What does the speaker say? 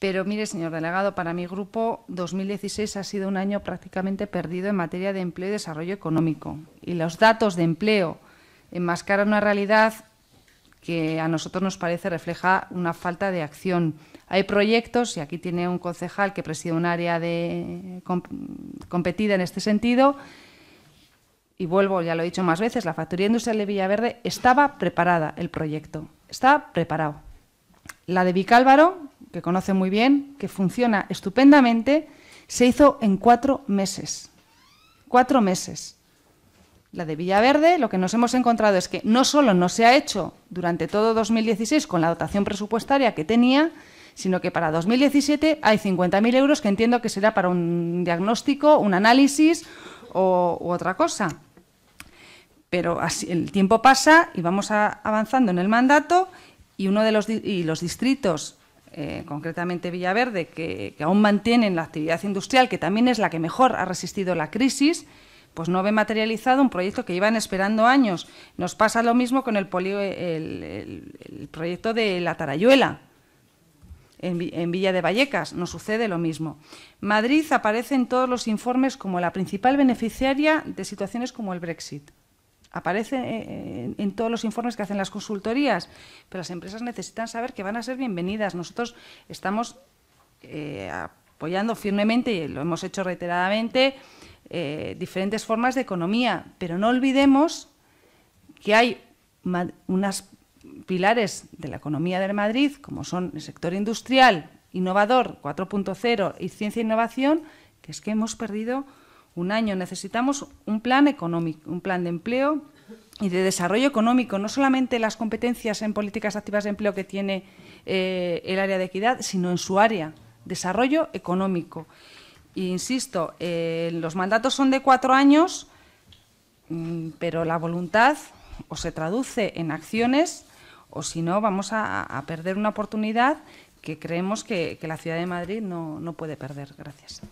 Pero mire, señor delegado, para mi grupo 2016 ha sido un año prácticamente perdido en materia de empleo y desarrollo económico. Y los datos de empleo enmascaran una realidad que a nosotros nos parece refleja una falta de acción. Hay proyectos, y aquí tiene un concejal que preside un área de, competida en este sentido, y vuelvo, ya lo he dicho más veces, la factoría industrial de Villaverde estaba preparada el proyecto, está preparado. La de Vicálvaro, que conoce muy bien, que funciona estupendamente, se hizo en cuatro meses. Cuatro meses. La de Villaverde, lo que nos hemos encontrado es que no solo no se ha hecho durante todo 2016 con la dotación presupuestaria que tenía, sino que para 2017 hay 50.000 euros que entiendo que será para un diagnóstico, un análisis o, u otra cosa. Pero el tiempo pasa y vamos avanzando en el mandato y uno de los, y los distritos eh, concretamente Villaverde, que, aún mantienen la actividad industrial, que también es la que mejor ha resistido la crisis, pues no ve materializado un proyecto que iban esperando años. Nos pasa lo mismo con el, el, proyecto de la Tarayuela, en, Villa de Vallecas. nos sucede lo mismo. Madrid aparece en todos los informes como la principal beneficiaria de situaciones como el Brexit aparece eh, eh, en, todos los informes que hacen las consultorías, pero las empresas necesitan saber que van a ser bienvenidas. Nosotros estamos eh, apoyando firmemente, y lo hemos hecho reiteradamente, diferentes formas de economía, pero no olvidemos que hay unas pilares de la economía de Madrid, como son el sector industrial, innovador 4.0 y ciencia e innovación, que es que hemos perdido un año. Necesitamos un plan económico, un plan de empleo y de desarrollo económico, no solamente las competencias en políticas activas de empleo que tiene eh, el área de equidad, sino en su área, desarrollo económico. insisto, eh, los mandatos son de cuatro años, mm, pero la voluntad o se traduce en acciones o si no vamos a, perder una oportunidad que creemos que, la ciudad de Madrid no, no puede perder. Gracias.